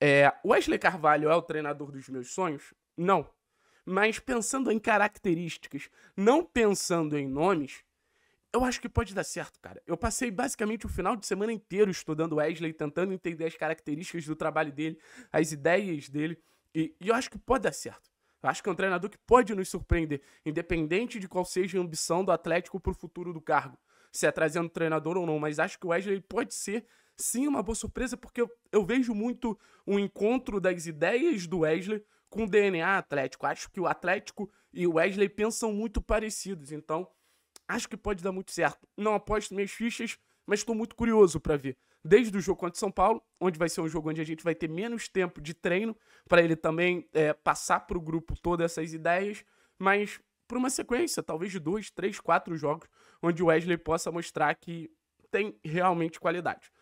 É, Wesley Carvalho é o treinador dos meus sonhos? Não. Mas pensando em características, não pensando em nomes, eu acho que pode dar certo, cara. Eu passei basicamente o final de semana inteiro estudando Wesley, tentando entender as características do trabalho dele, as ideias dele, e, e eu acho que pode dar certo. Eu acho que é um treinador que pode nos surpreender, independente de qual seja a ambição do Atlético para o futuro do cargo, se é trazendo treinador ou não, mas acho que o Wesley pode ser sim uma boa surpresa, porque eu, eu vejo muito o um encontro das ideias do Wesley com o DNA Atlético. Acho que o Atlético e o Wesley pensam muito parecidos, então acho que pode dar muito certo. Não aposto minhas fichas, mas estou muito curioso para ver. Desde o jogo contra o São Paulo, onde vai ser um jogo onde a gente vai ter menos tempo de treino, para ele também é, passar para o grupo todas essas ideias, mas por uma sequência, talvez de dois, três, quatro jogos, onde o Wesley possa mostrar que tem realmente qualidade.